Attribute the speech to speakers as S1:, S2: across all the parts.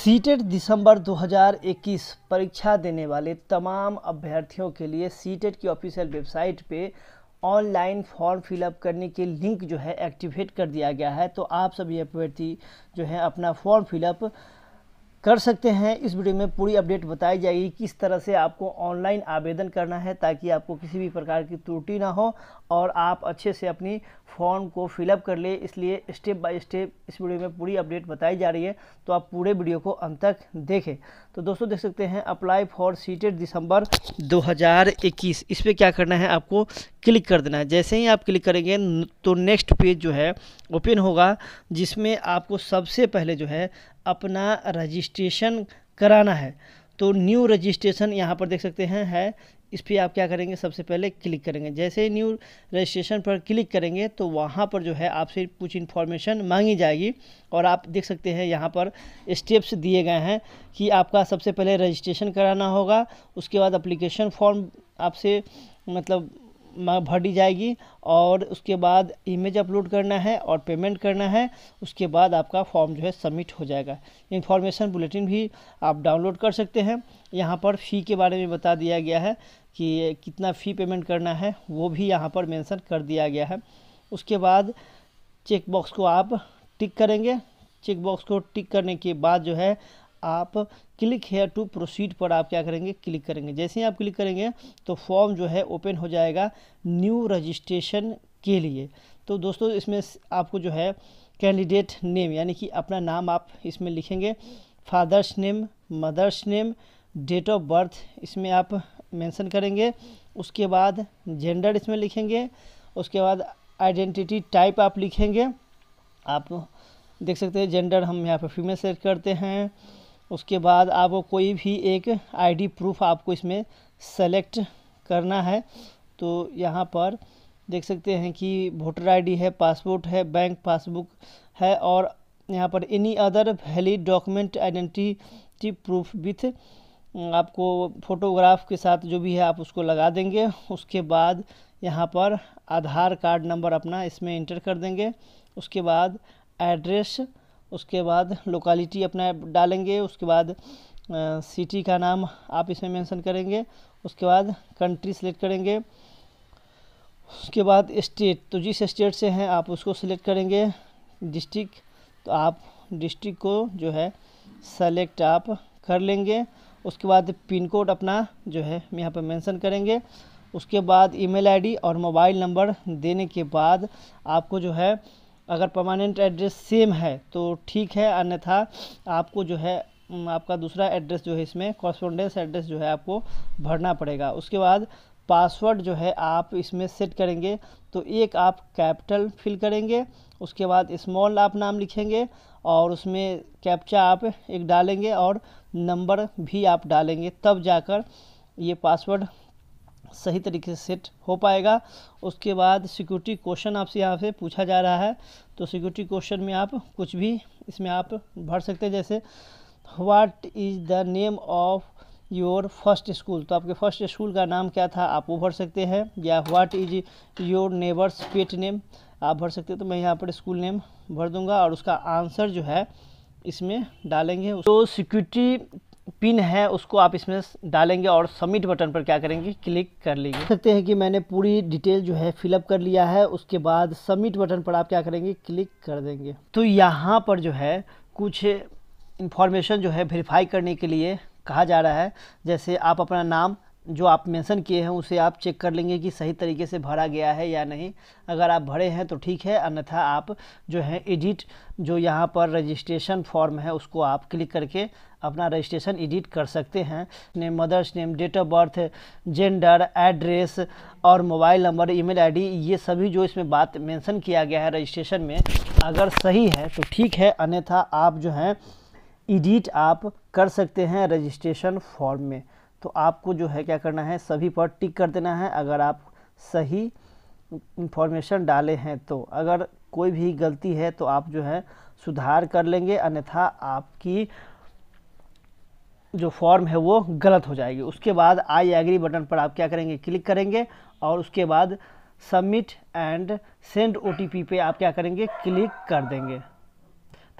S1: CTET दिसंबर 2021 परीक्षा देने वाले तमाम अभ्यर्थियों के लिए सीटेट की ऑफिशियल वेबसाइट पे ऑनलाइन फॉर्म फिलअप करने के लिंक जो है एक्टिवेट कर दिया गया है तो आप सभी अभ्यर्थी जो है अपना फॉर्म फिलअप कर सकते हैं इस वीडियो में पूरी अपडेट बताई जाएगी किस तरह से आपको ऑनलाइन आवेदन करना है ताकि आपको किसी भी प्रकार की त्रुटि ना हो और आप अच्छे से अपनी फॉर्म को फिलअप कर ले इसलिए स्टेप बाय स्टेप इस वीडियो में पूरी अपडेट बताई जा रही है तो आप पूरे वीडियो को अंत तक देखें तो दोस्तों देख सकते हैं अप्लाई फॉर सीटेड दिसंबर 2021 इस पर क्या करना है आपको क्लिक कर देना है जैसे ही आप क्लिक करेंगे तो नेक्स्ट पेज जो है ओपन होगा जिसमें आपको सबसे पहले जो है अपना रजिस्ट्रेशन कराना है तो न्यू रजिस्ट्रेशन यहाँ पर देख सकते हैं है इस पर आप क्या करेंगे सबसे पहले क्लिक करेंगे जैसे न्यू रजिस्ट्रेशन पर क्लिक करेंगे तो वहाँ पर जो है आपसे कुछ इन्फॉर्मेशन मांगी जाएगी और आप देख सकते हैं यहाँ पर स्टेप्स दिए गए हैं कि आपका सबसे पहले रजिस्ट्रेशन कराना होगा उसके बाद अप्लीकेशन फॉर्म आपसे मतलब भर दी जाएगी और उसके बाद इमेज अपलोड करना है और पेमेंट करना है उसके बाद आपका फॉर्म जो है सबमिट हो जाएगा इंफॉर्मेशन बुलेटिन भी आप डाउनलोड कर सकते हैं यहाँ पर फ़ी के बारे में बता दिया गया है कि कितना फ़ी पेमेंट करना है वो भी यहाँ पर मेंशन कर दिया गया है उसके बाद चेक बॉक्स को आप टिक करेंगे चेक बॉक्स को टिक करने के बाद जो है आप क्लिक हेयर टू प्रोसीड पर आप क्या करेंगे क्लिक करेंगे जैसे ही आप क्लिक करेंगे तो फॉर्म जो है ओपन हो जाएगा न्यू रजिस्ट्रेशन के लिए तो दोस्तों इसमें आपको जो है कैंडिडेट नेम यानी कि अपना नाम आप इसमें लिखेंगे father's name mother's name date of birth इसमें आप मेंशन करेंगे उसके बाद जेंडर इसमें लिखेंगे उसके बाद आइडेंटिटी टाइप आप लिखेंगे आप देख सकते हैं जेंडर हम यहाँ पर फीमेल सेट करते हैं उसके बाद आपको कोई भी एक आईडी प्रूफ आपको इसमें सेलेक्ट करना है तो यहाँ पर देख सकते हैं कि वोटर आईडी है पासपोर्ट है बैंक पासबुक है और यहाँ पर any other valid document identity proof with hmm, आपको फ़ोटोग्राफ के साथ जो भी है आप उसको लगा देंगे उसके बाद यहाँ पर आधार कार्ड नंबर अपना इसमें इंटर कर देंगे उसके बाद एड्रेस उसके बाद लोकालिटी अपना डालेंगे उसके बाद सिटी का नाम आप इसमें मेंशन करेंगे उसके बाद कंट्री सेलेक्ट करेंगे उसके बाद स्टेट तो जिस स्टेट से हैं आप उसको सिलेक्ट करेंगे डिस्ट्रिक्ट तो आप डिस्ट्रिक्ट को जो है सेलेक्ट आप कर लेंगे उसके बाद पिन कोड अपना जो है हम यहाँ पर मेंशन करेंगे उसके बाद ईमेल आईडी और मोबाइल नंबर देने के बाद आपको जो है अगर परमानेंट एड्रेस सेम है तो ठीक है अन्यथा आपको जो है आपका दूसरा एड्रेस जो है इसमें कॉरस्पोंडेंस एड्रेस जो है आपको भरना पड़ेगा उसके बाद पासवर्ड जो है आप इसमें सेट करेंगे तो एक आप कैपिटल फिल करेंगे उसके बाद स्मॉल आप नाम लिखेंगे और उसमें कैप्चा आप एक डालेंगे और नंबर भी आप डालेंगे तब जाकर ये पासवर्ड सही तरीके से सेट हो पाएगा उसके बाद सिक्योरिटी क्वेश्चन आपसे यहाँ से पूछा जा रहा है तो सिक्योरिटी क्वेश्चन में आप कुछ भी इसमें आप भर सकते हैं जैसे what is the name of your first school तो आपके फर्स्ट स्कूल का नाम क्या था आप वो भर सकते हैं या what is your neighbour's pet name आप भर सकते हैं तो मैं यहाँ पर स्कूल नेम भर दूंगा और उसका आंसर जो है इसमें डालेंगे तो सिक्योरिटी पिन है उसको आप इसमें डालेंगे और सबमिट बटन पर क्या करेंगे क्लिक कर लेंगे सकते हैं कि मैंने पूरी डिटेल जो है फिलअप कर लिया है उसके बाद सबमिट बटन पर आप क्या करेंगे क्लिक कर देंगे तो यहाँ पर जो है कुछ इन्फॉर्मेशन जो है वेरीफाई करने के लिए कहा जा रहा है जैसे आप अपना नाम जो आप मेंशन किए हैं उसे आप चेक कर लेंगे कि सही तरीके से भरा गया है या नहीं अगर आप भरे हैं तो ठीक है अन्यथा आप जो है एडिट जो यहाँ पर रजिस्ट्रेशन फॉर्म है उसको आप क्लिक करके अपना रजिस्ट्रेशन एडिट कर सकते हैं name mother's name date of birth gender address और मोबाइल नंबर ईमेल आईडी ये सभी जो इसमें बात मेंशन किया गया है रजिस्ट्रेशन में अगर सही है तो ठीक है अन्यथा आप जो हैं एडिट आप कर सकते हैं रजिस्ट्रेशन फॉर्म में तो आपको जो है क्या करना है सभी पर टिक कर देना है अगर आप सही इंफॉर्मेशन डाले हैं तो अगर कोई भी गलती है तो आप जो है सुधार कर लेंगे अन्यथा आपकी जो फॉर्म है वो गलत हो जाएगी उसके बाद आई एग्री बटन पर आप क्या करेंगे क्लिक करेंगे और उसके बाद सबमिट एंड सेंड ओ पे आप क्या करेंगे क्लिक कर देंगे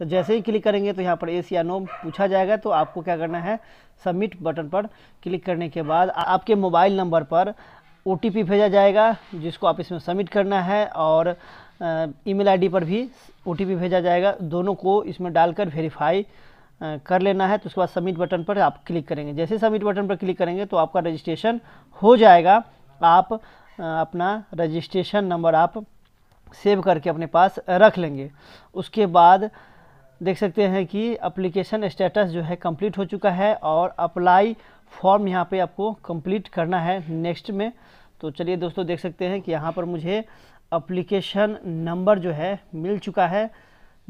S1: तो जैसे ही क्लिक करेंगे तो यहाँ पर एस या नो पूछा जाएगा तो आपको क्या करना है सबमिट बटन पर क्लिक करने के बाद आपके मोबाइल नंबर पर ओ भेजा जाएगा जिसको आप इसमें सबमिट करना है और ईमेल आईडी पर भी ओ भेजा जाएगा दोनों को इसमें डालकर वेरीफाई कर लेना है तो उसके बाद सबमिट बटन पर आप क्लिक करेंगे जैसे सबमिट बटन पर क्लिक करेंगे तो आपका रजिस्ट्रेशन हो जाएगा आप अपना रजिस्ट्रेशन नंबर आप सेव करके अपने पास रख लेंगे उसके बाद देख सकते हैं कि अप्लीकेशन स्टेटस जो है कंप्लीट हो चुका है और अप्लाई फॉर्म यहाँ पे आपको कंप्लीट करना है नेक्स्ट में तो चलिए दोस्तों देख सकते हैं कि यहाँ पर मुझे अप्लीकेशन नंबर जो है मिल चुका है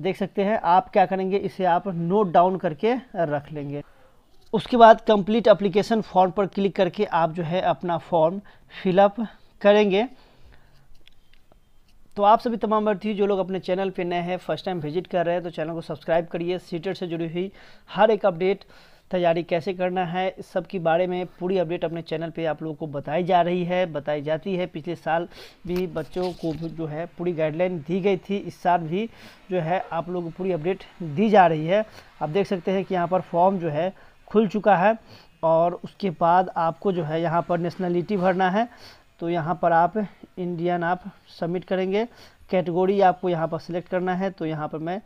S1: देख सकते हैं आप क्या करेंगे इसे आप नोट डाउन करके रख लेंगे उसके बाद कंप्लीट अप्लीकेशन फॉर्म पर क्लिक करके आप जो है अपना फॉर्म फिलअप करेंगे तो आप सभी तमाम भर्ती जो लोग अपने चैनल पे नए हैं फर्स्ट टाइम विजिट कर रहे हैं तो चैनल को सब्सक्राइब करिए सीटेट से जुड़ी हुई हर एक अपडेट तैयारी कैसे करना है इस सब के बारे में पूरी अपडेट अपने चैनल पे आप लोगों को बताई जा रही है बताई जाती है पिछले साल भी बच्चों को भी जो है पूरी गाइडलाइन दी गई थी इस साल भी जो है आप लोगों को पूरी अपडेट दी जा रही है आप देख सकते हैं कि यहाँ पर फॉर्म जो है खुल चुका है और उसके बाद आपको जो है यहाँ पर नेशनलिटी भरना है तो यहाँ पर आप इंडियन आप सबमिट करेंगे कैटेगोरी आपको यहाँ पर सिलेक्ट करना है तो यहाँ पर मैं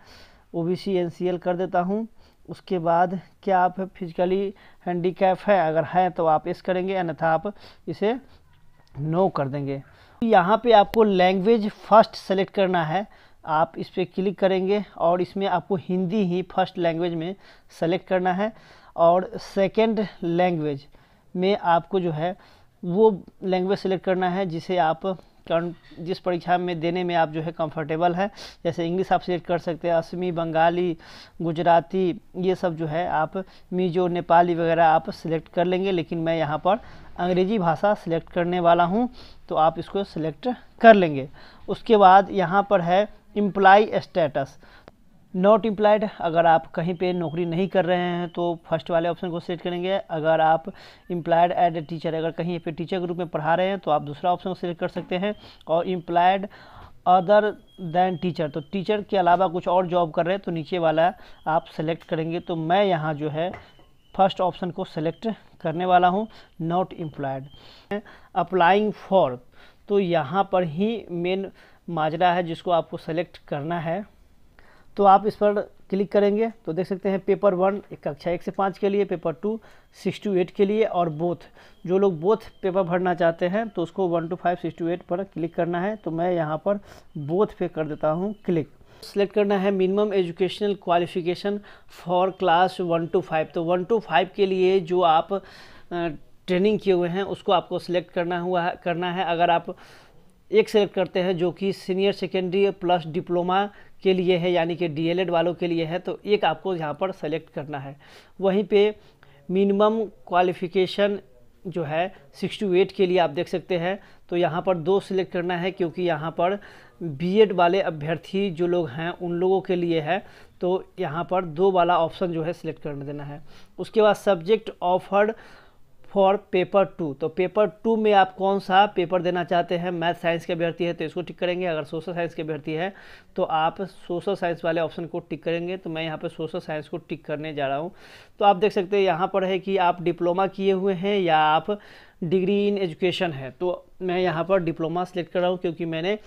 S1: O B C N C L कर देता हूँ उसके बाद क्या आप फिजिकली हैंडीकैप है अगर है तो आप इस करेंगे अन्यथा आप इसे नो कर देंगे यहाँ पे आपको लैंग्वेज फर्स्ट सेलेक्ट करना है आप इस पर क्लिक करेंगे और इसमें आपको हिंदी ही फर्स्ट लैंग्वेज में सेलेक्ट करना है और सेकंड लैंग्वेज में आपको जो है वो लैंग्वेज सेलेक्ट करना है जिसे आप जिस परीक्षा में देने में आप जो है कंफर्टेबल हैं जैसे इंग्लिश आप सिलेक्ट कर सकते हैं असमी बंगाली गुजराती ये सब जो है आप मिजो नेपाली वगैरह आप सिलेक्ट कर लेंगे लेकिन मैं यहाँ पर अंग्रेजी भाषा सिलेक्ट करने वाला हूँ तो आप इसको सिलेक्ट कर लेंगे उसके बाद यहाँ पर है एम्प्लाई स्टेटस नॉट इम्प्लाइड अगर आप कहीं पे नौकरी नहीं कर रहे हैं तो फर्स्ट वाले ऑप्शन को सेलेक्ट करेंगे अगर आप इम्प्लाइड एड ए टीचर अगर कहीं पे टीचर के रूप में पढ़ा रहे हैं तो आप दूसरा ऑप्शन को सिलेक्ट कर सकते हैं और इम्प्लाइड अदर देन टीचर तो टीचर के अलावा कुछ और जॉब कर रहे हैं तो नीचे वाला आप सेलेक्ट करेंगे तो मैं यहाँ जो है फर्स्ट ऑप्शन को सेलेक्ट करने वाला हूँ नॉट एम्प्लॉयड अप्लाइंग फॉर तो यहाँ पर ही मेन माजरा है जिसको आपको सेलेक्ट करना है तो आप इस पर क्लिक करेंगे तो देख सकते हैं पेपर वन कक्षा एक से पाँच के लिए paper two six to eight के लिए और बोथ जो लोग बोथ पेपर भरना चाहते हैं तो उसको one to five six to eight पर क्लिक करना है तो मैं यहाँ पर बोथ पे कर देता हूँ क्लिक सेलेक्ट करना है minimum educational qualification for class one to five तो वन टू फाइव के लिए जो आप ट्रेनिंग किए हुए हैं उसको आपको सेलेक्ट करना हुआ है करना है अगर आप एक सेलेक्ट करते हैं जो कि सीनियर सेकेंडरी प्लस डिप्लोमा के लिए है यानी कि डी वालों के लिए है तो एक आपको यहाँ पर सेलेक्ट करना है वहीं पे मिनिमम क्वालिफिकेशन जो है सिक्स टू एट के लिए आप देख सकते हैं तो यहाँ पर दो सिलेक्ट करना है क्योंकि यहाँ पर बीएड वाले अभ्यर्थी जो लोग हैं उन लोगों के लिए है तो यहाँ पर दो वाला ऑप्शन जो है सिलेक्ट कर देना है उसके बाद subject offered for paper two तो पेपर टू में आप कौन सा पेपर देना चाहते हैं मैथ साइंस के अभ्यर्थी है तो इसको टिक करेंगे अगर सोशल साइंस के अभ्यर्थी है तो आप सोशल साइंस वाले ऑप्शन को टिक करेंगे तो मैं यहाँ पर सोशल साइंस को टिक करने जा रहा हूँ तो आप देख सकते हैं यहाँ पर है कि आप डिप्लोमा किए हुए हैं या आप डिग्री इन एजुकेशन है तो मैं यहाँ पर डिप्लोमा सेलेक्ट कर रहा हूँ क्योंकि मैंने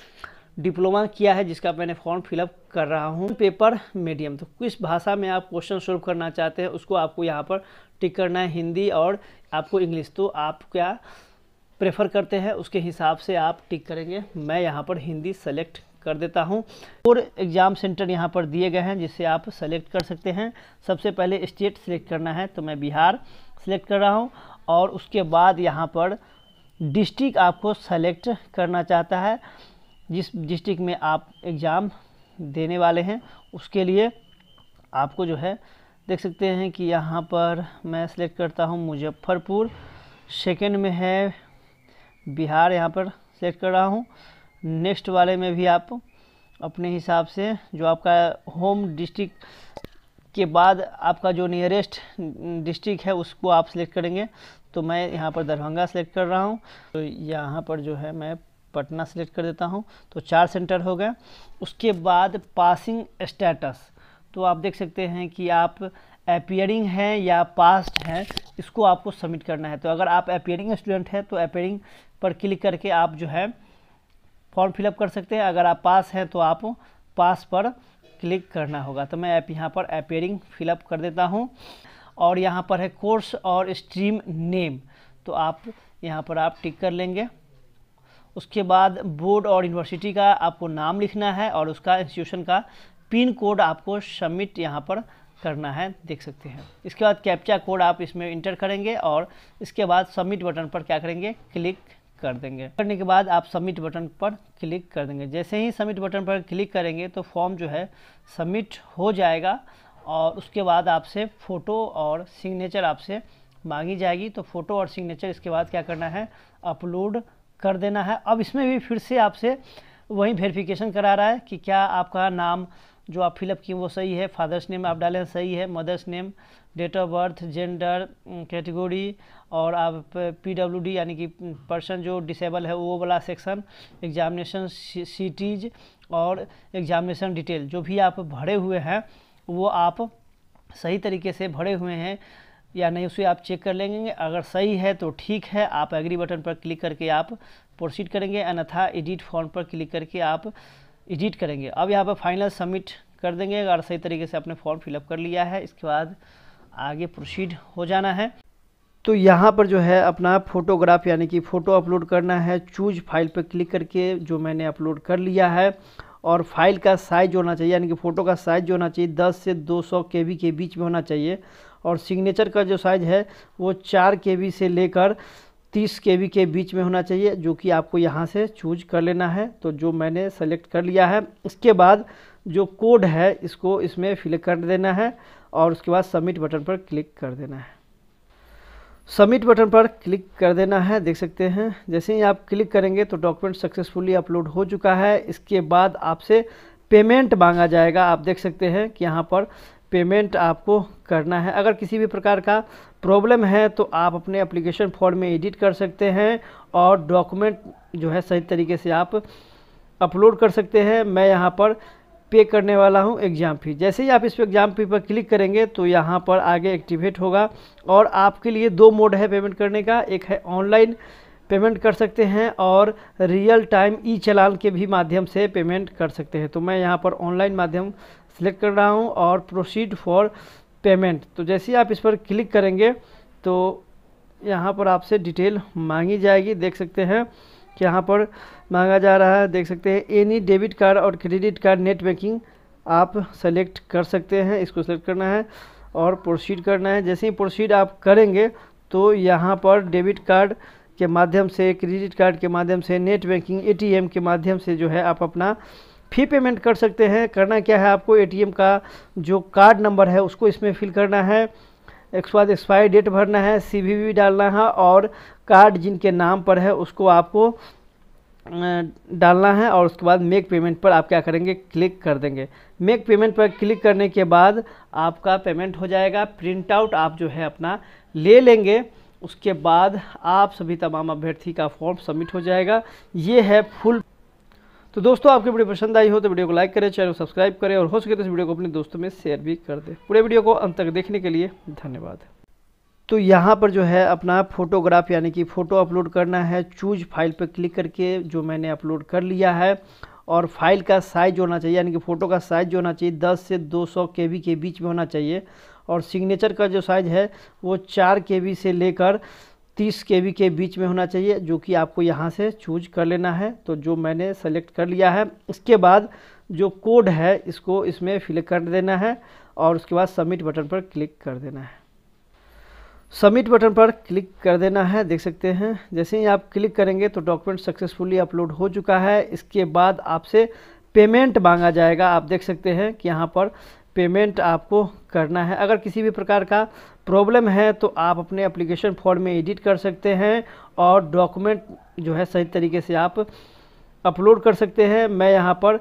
S1: डिप्लोमा किया है जिसका मैंने फॉर्म फिलअप कर रहा हूँ पेपर मीडियम तो किस भाषा में आप क्वेश्चन सोल्व करना चाहते हैं उसको आपको यहाँ पर टिक करना है हिंदी और आपको इंग्लिश तो आप क्या प्रेफर करते हैं उसके हिसाब से आप टिक करेंगे मैं यहाँ पर हिंदी सेलेक्ट कर देता हूँ और एग्ज़ाम सेंटर यहाँ पर दिए गए हैं जिससे आप सेलेक्ट कर सकते हैं सबसे पहले स्टेट सेलेक्ट करना है तो मैं बिहार सेलेक्ट कर रहा हूँ और उसके बाद यहाँ पर डिस्ट्रिक्ट आपको सेलेक्ट करना चाहता है जिस डिस्ट्रिक्ट में आप एग्ज़ाम देने वाले हैं उसके लिए आपको जो है देख सकते हैं कि यहाँ पर मैं सिलेक्ट करता हूँ मुजफ्फरपुर सेकेंड में है बिहार यहाँ पर सेलेक्ट कर रहा हूँ नेक्स्ट वाले में भी आप अपने हिसाब से जो आपका होम डिस्ट्रिक्ट के बाद आपका जो नियरेस्ट डिस्ट्रिक्ट है उसको आप सेलेक्ट करेंगे तो मैं यहाँ पर दरभंगा सेलेक्ट कर रहा हूँ तो यहाँ पर जो है मैं पटना सेलेक्ट कर देता हूँ तो चार सेंटर हो गए उसके बाद पासिंग स्टेटस तो आप देख सकते हैं कि आप अपियरिंग हैं या पास्ट हैं इसको आपको सबमिट करना है तो अगर आप अपियरिंग स्टूडेंट हैं तो अपियरिंग पर क्लिक करके आप जो है फॉर्म फिलअप कर सकते हैं अगर आप पास हैं तो आप पास पर क्लिक करना होगा तो मैं ऐप यहाँ पर अपियरिंग फिलअप कर देता हूँ और यहाँ पर है कोर्स और स्ट्रीम नेम तो आप यहाँ पर आप टिक कर लेंगे उसके बाद बोर्ड और यूनिवर्सिटी का आपको नाम लिखना है और उसका इंस्टीट्यूशन का पिन कोड आपको सबमिट यहाँ पर करना है देख सकते हैं इसके बाद कैप्चा कोड आप इसमें इंटर करेंगे और इसके बाद सबमिट बटन पर क्या करेंगे क्लिक कर देंगे करने के बाद आप सबमिट बटन पर क्लिक कर देंगे जैसे ही सबमिट बटन पर क्लिक करेंगे तो फॉर्म जो है सबमिट हो जाएगा और उसके बाद आपसे फ़ोटो और सिग्नेचर आपसे मांगी जाएगी तो फ़ोटो और सिग्नेचर इसके बाद क्या करना है अपलोड कर देना है अब इसमें भी फिर से आपसे वही वेरिफिकेशन करा रहा है कि क्या आपका नाम जो आप फिलअप किए वो सही है फादर्स नेम आप डालें सही है mother's name date of birth gender category और आप पी डब्ल्यू डी यानी कि पर्सन जो डिसेबल है वो वाला सेक्शन एग्जामिनेशन सीटीज और एग्जामिनेशन डिटेल जो भी आप भरे हुए हैं वो आप सही तरीके से भरे हुए हैं या नहीं उसे आप चेक कर लेंगे अगर सही है तो ठीक है आप एग्री बटन पर क्लिक करके आप प्रोसीड करेंगे अन्यथा एडिट फॉर्म पर क्लिक करके आप एडिट करेंगे अब यहाँ पर फाइनल सबमिट कर देंगे अगर सही तरीके से आपने फॉर्म फिलअप कर लिया है इसके बाद आगे प्रोसीड हो जाना है तो यहाँ पर जो है अपना फोटोग्राफ यानी कि फ़ोटो अपलोड करना है चूज फाइल पर क्लिक करके जो मैंने अपलोड कर लिया है और फाइल का साइज होना चाहिए यानी कि फ़ोटो का साइज जो होना चाहिए 10 से 200 बी के बीच में होना चाहिए और सिग्नेचर का जो साइज़ है वो चार के से लेकर तीस के के बीच में होना चाहिए जो कि आपको यहाँ से चूज कर लेना है तो जो मैंने सेलेक्ट कर लिया है इसके बाद जो कोड है इसको इसमें फिल कर देना है और उसके बाद सबमिट बटन पर क्लिक कर देना है सबमिट बटन पर क्लिक कर देना है देख सकते हैं जैसे ही आप क्लिक करेंगे तो डॉक्यूमेंट सक्सेसफुली अपलोड हो चुका है इसके बाद आपसे पेमेंट मांगा जाएगा आप देख सकते हैं कि यहाँ पर पेमेंट आपको करना है अगर किसी भी प्रकार का प्रॉब्लम है तो आप अपने एप्लीकेशन फॉर्म में एडिट कर सकते हैं और डॉक्यूमेंट जो है सही तरीके से आप अपलोड कर सकते हैं मैं यहाँ पर पे करने वाला हूँ एग्ज़ाम फ़ी जैसे ही आप इस पर एग्ज़ाम फ़ी पर क्लिक करेंगे तो यहाँ पर आगे एक्टिवेट होगा और आपके लिए दो मोड है पेमेंट करने का एक है ऑनलाइन पेमेंट कर सकते हैं और रियल टाइम ई चलान के भी माध्यम से पेमेंट कर सकते हैं तो मैं यहाँ पर ऑनलाइन माध्यम सेलेक्ट कर रहा हूँ और प्रोसीड फॉर पेमेंट तो जैसे ही आप इस पर क्लिक करेंगे तो यहाँ पर आपसे डिटेल मांगी जाएगी देख सकते हैं कि यहाँ पर मांगा जा रहा है देख सकते हैं एनी डेबिट कार्ड और क्रेडिट कार्ड नेट बैंकिंग आप सेलेक्ट कर सकते हैं इसको सेलेक्ट करना है और प्रोसीड करना है जैसे ही प्रोसीड आप करेंगे तो यहाँ पर डेबिट कार्ड के माध्यम से क्रेडिट कार्ड के माध्यम से नेट बैंकिंग एटीएम के माध्यम से जो है आप अपना फी पेमेंट कर सकते हैं करना क्या है आपको एटीएम का जो कार्ड नंबर है उसको इसमें फिल करना है उसके बाद एक्सपायरी डेट भरना है सीवीवी डालना है और कार्ड जिनके नाम पर है उसको आपको डालना है और उसके बाद मेक पेमेंट पर आप क्या करेंगे क्लिक कर देंगे मेक पेमेंट पर क्लिक करने के बाद आपका पेमेंट हो जाएगा प्रिंट आउट आप जो है अपना ले लेंगे उसके बाद आप सभी तमाम अभ्यर्थी का फॉर्म सबमिट हो जाएगा ये है फुल तो दोस्तों आपकी वीडियो पसंद आई हो तो वीडियो को लाइक करें चैनल को सब्सक्राइब करें और हो सके तो इस वीडियो को अपने दोस्तों में शेयर भी कर दें पूरे वीडियो को अंत तक देखने के लिए धन्यवाद तो यहाँ पर जो है अपना फोटोग्राफ यानी कि फ़ोटो अपलोड करना है चूज फाइल पर क्लिक करके जो मैंने अपलोड कर लिया है और फाइल का साइज होना चाहिए यानी कि फ़ोटो का साइज होना चाहिए 10 से 200 सौ के के बीच में होना चाहिए और सिग्नेचर का जो साइज़ है वो चार के से लेकर 30 के के बीच में होना चाहिए जो कि आपको यहाँ से चूज कर लेना है तो जो मैंने सेलेक्ट कर लिया है इसके बाद जो कोड है इसको इसमें फिल कर देना है और उसके बाद सबमिट बटन पर क्लिक कर देना है सबमिट बटन पर क्लिक कर देना है देख सकते हैं जैसे ही आप क्लिक करेंगे तो डॉक्यूमेंट सक्सेसफुली अपलोड हो चुका है इसके बाद आपसे पेमेंट मांगा जाएगा आप देख सकते हैं कि यहाँ पर पेमेंट आपको करना है अगर किसी भी प्रकार का प्रॉब्लम है तो आप अपने एप्लीकेशन फॉर्म में एडिट कर सकते हैं और डॉक्यूमेंट जो है सही तरीके से आप अपलोड कर सकते हैं मैं यहाँ पर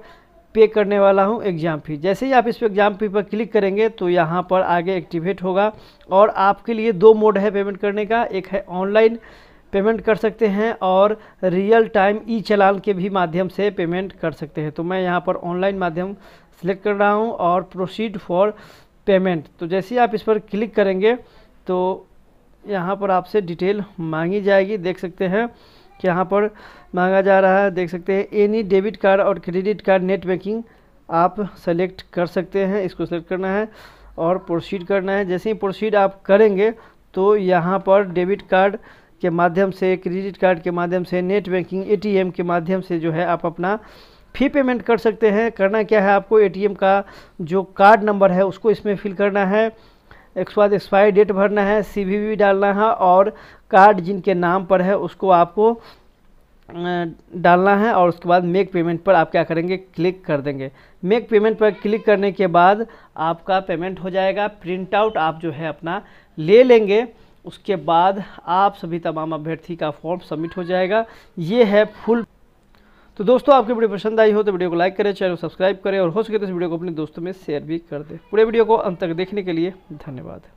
S1: पे करने वाला हूँ एग्ज़ाम फ़ी जैसे ही आप इस पर एग्ज़ाम फ़ी पर क्लिक करेंगे तो यहाँ पर आगे एक्टिवेट होगा और आपके लिए दो मोड है पेमेंट करने का एक है ऑनलाइन पेमेंट कर सकते हैं और रियल टाइम ई चलान के भी माध्यम से पेमेंट कर सकते हैं तो मैं यहाँ पर ऑनलाइन माध्यम सेलेक्ट कर रहा हूँ और प्रोसीड फॉर पेमेंट तो जैसे ही आप इस पर क्लिक करेंगे तो यहाँ पर आपसे डिटेल मांगी जाएगी देख सकते हैं कि यहाँ पर मांगा जा रहा है देख सकते हैं एनी डेबिट कार्ड और क्रेडिट कार्ड नेट बैंकिंग आप सेलेक्ट कर सकते हैं इसको सेलेक्ट करना है और प्रोसीड करना है जैसे ही प्रोसीड आप करेंगे तो यहाँ पर डेबिट कार्ड के माध्यम से क्रेडिट कार्ड के माध्यम से नेट बैंकिंग एटीएम के माध्यम से जो है आप अपना फ़ी पेमेंट कर सकते हैं करना क्या है आपको एटीएम का जो कार्ड नंबर है उसको इसमें फिल करना है उसके बाद एक्सपायरी डेट भरना है सीवीवी डालना है और कार्ड जिनके नाम पर है उसको आपको डालना है और उसके बाद मेक पेमेंट पर आप क्या करेंगे क्लिक कर देंगे मेक पेमेंट पर क्लिक करने के बाद आपका पेमेंट हो जाएगा प्रिंट आउट आप जो है अपना ले लेंगे उसके बाद आप सभी तमाम अभ्यर्थी का फॉर्म सबमिट हो जाएगा ये है फुल तो दोस्तों आपकी वीडियो पसंद आई हो तो वीडियो को लाइक करें चैनल को सब्सक्राइब करें और हो सके तो इस वीडियो को अपने दोस्तों में शेयर भी कर दें पूरे वीडियो को अंत तक देखने के लिए धन्यवाद